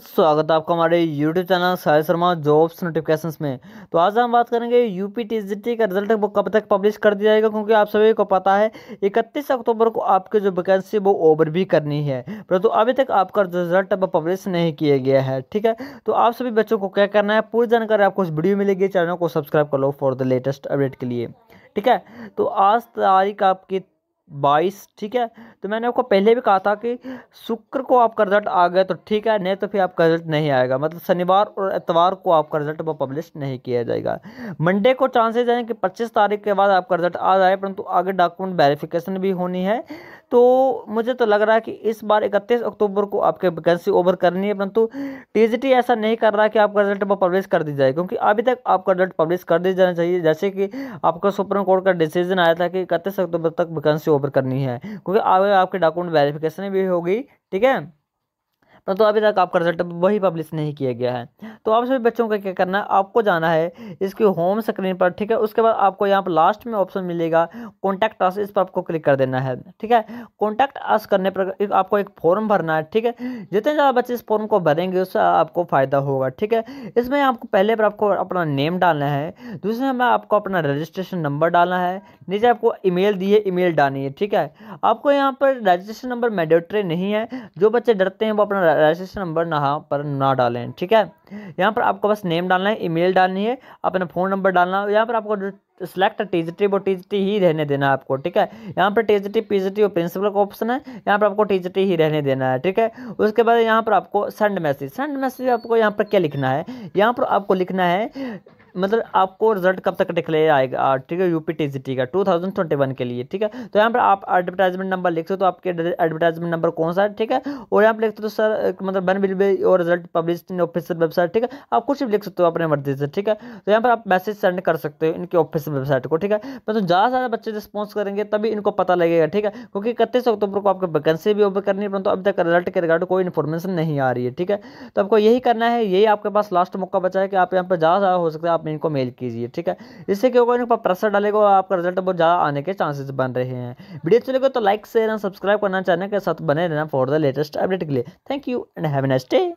स्वागत है आपका हमारे YouTube channel Sahil Sharma jobs notifications में तो आज हम बात करेंगे यू पी का रिजल्ट वो कब तक पब्लिश कर दिया जाएगा क्योंकि आप सभी को पता है 31 अक्टूबर को आपके जो वैकेंसी वो ओवर भी करनी है परंतु तो अभी तक आपका जो रिजल्ट वो पब्लिश नहीं किया गया है ठीक है तो आप सभी बच्चों को क्या करना है पूरी जानकारी आपको इस वीडियो मिलेगी चैनल को सब्सक्राइब कर लो फॉर द लेटेस्ट अपडेट के लिए ठीक है तो आज तारीख आपकी बाईस ठीक है तो मैंने आपको पहले भी कहा था कि शुक्र को आपका रिजल्ट आ गया तो ठीक है नहीं तो फिर आपका रिजल्ट नहीं आएगा मतलब शनिवार और एतवार को आपका रिजल्ट वो पब्लिश नहीं किया जाएगा मंडे को चांसेस हैं कि पच्चीस तारीख के बाद आपका रिजल्ट आ जाए परंतु आगे डॉक्यूमेंट वेरिफिकेशन भी होनी है तो मुझे तो लग रहा है कि इस बार इकतीस अक्टूबर को आपके वैकेंसी ओवर करनी है परंतु टी ऐसा नहीं कर रहा कि आपका रिजल्ट वो पब्लिश कर दी जाए क्योंकि अभी तक आपका रिजल्ट पब्लिश कर दिया जाना चाहिए जैसे कि आपका सुप्रीम कोर्ट का डिसीजन आया था कि इकतीस अक्टूबर तक वैकेंसी ऊपर करनी है क्योंकि आगे आपके डॉक्यूमेंट वेरिफिकेशन भी होगी ठीक है परंतु तो अभी तक आपका रिजल्ट वही पब्लिश नहीं किया गया है तो आप सभी बच्चों का क्या करना है आपको जाना है इसकी होम स्क्रीन पर ठीक है उसके बाद आपको यहाँ पर लास्ट में ऑप्शन मिलेगा कॉन्टैक्ट आस इस पर आपको क्लिक कर देना है ठीक है कॉन्टैक्ट आस करने पर आपको एक फॉर्म भरना है ठीक है जितने ज़्यादा बच्चे इस फॉर्म को भरेंगे उससे आपको फ़ायदा होगा ठीक है इसमें आपको पहले पर आपको अपना नेम डालना है दूसरे में आपको अपना रजिस्ट्रेशन नंबर डालना है नीचे आपको ईमेल दी ई मेल डालनी है ठीक है आपको यहाँ पर रजिस्ट्रेशन नंबर मैंडेटरी नहीं है जो बच्चे डरते हैं वो अपना रजिस्ट्रेशन नंबर नहा पर ना डालें ठीक है यहाँ पर आपको बस नेम डालना है ईमेल डालनी है अपना फ़ोन नंबर डालना है यहाँ पर आपको सिलेक्ट टीजीटी वो टीजीटी ही रहने देना है आपको ठीक है यहाँ पर टीजीटी पीजीटी वो प्रिंसिपल का ऑप्शन है यहाँ पर आपको टीजीटी ही रहने देना है ठीक है उसके बाद यहाँ पर आपको सेंड मैसेज सेंड मैसेज आपको यहाँ पर क्या लिखना है यहाँ पर आपको लिखना है मतलब आपको रिजल्ट कब तक ले आएगा ठीक है पी टी का टू थाउजेंड ट्वेंटी वन के लिए ठीक है तो यहाँ पर आप एडवर्टाइजमेंट नंबर लिख सकते हो तो आपके एडवर्टाइजमेंट नंबर कौन सा है ठीक है और यहाँ पर लिख सकते हो सर मतलब वन बिल बी और result publish in official website ठीक है आप कुछ भी लिख सकते हो अपने मर्जी से ठीक है तो यहाँ पर आप मैसेज सेंड कर सकते हो इनके ऑफिसियल वेबसाइट को ठीक है मतलब ज़्यादा ज़्यादा बच्चे रिस्पॉन्स करेंगे तभी इनको पता लगेगा ठीक है क्योंकि इकतीस अक्टूबर को आपको वैकेंसी भी ओपन करनी है परंतु अब तक रिजल्ट के रिगार्ड कोई इन्फॉर्मेशन नहीं आ रही है ठीक है तो आपको यही करना है यही आपके पास लास्ट मौका बचा है कि आप यहाँ पर ज़्यादा ज़्यादा हो सकता है आप इनको मेल कीजिए ठीक है इससे क्या होगा पर प्रेशर डालेगा और आपका रिजल्ट बहुत ज़्यादा आने के चांसेस बन रहे हैं वीडियो अच्छी गए तो लाइक शेयर सब्सक्राइब करना चैनल के साथ बने रहना फॉर द लेटेस्ट अपडेट के लिए thank you and have next day